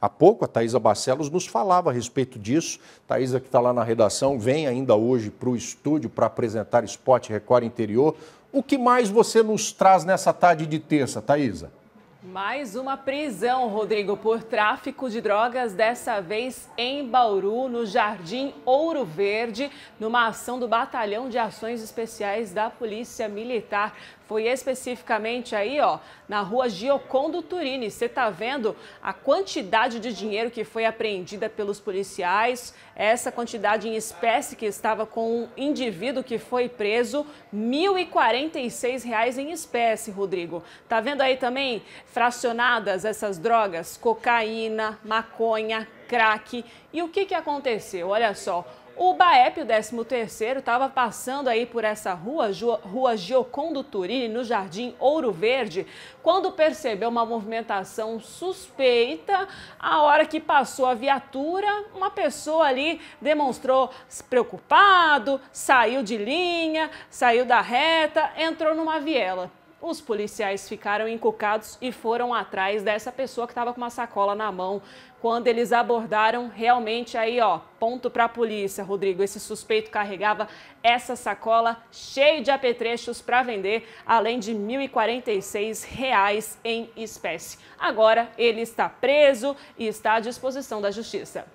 Há pouco a Thaisa Bacelos nos falava a respeito disso. Thaisa, que está lá na redação, vem ainda hoje para o estúdio para apresentar Spot Record Interior. O que mais você nos traz nessa tarde de terça, Thaisa? Mais uma prisão, Rodrigo, por tráfico de drogas, dessa vez em Bauru, no Jardim Ouro Verde, numa ação do Batalhão de Ações Especiais da Polícia Militar. Foi especificamente aí, ó, na rua Giocondo Turini. Você tá vendo a quantidade de dinheiro que foi apreendida pelos policiais, essa quantidade em espécie que estava com um indivíduo que foi preso, R$ reais em espécie, Rodrigo. Tá vendo aí também fracionadas essas drogas, cocaína, maconha, crack. E o que que aconteceu? Olha só, o BAEP, o 13º, estava passando aí por essa rua, Rua Giocondo Turini, no Jardim Ouro Verde, quando percebeu uma movimentação suspeita. A hora que passou a viatura, uma pessoa ali demonstrou preocupado, saiu de linha, saiu da reta, entrou numa viela. Os policiais ficaram encucados e foram atrás dessa pessoa que estava com uma sacola na mão. Quando eles abordaram, realmente aí, ó, ponto para a polícia, Rodrigo. Esse suspeito carregava essa sacola cheia de apetrechos para vender, além de R$ 1.046 reais em espécie. Agora ele está preso e está à disposição da justiça.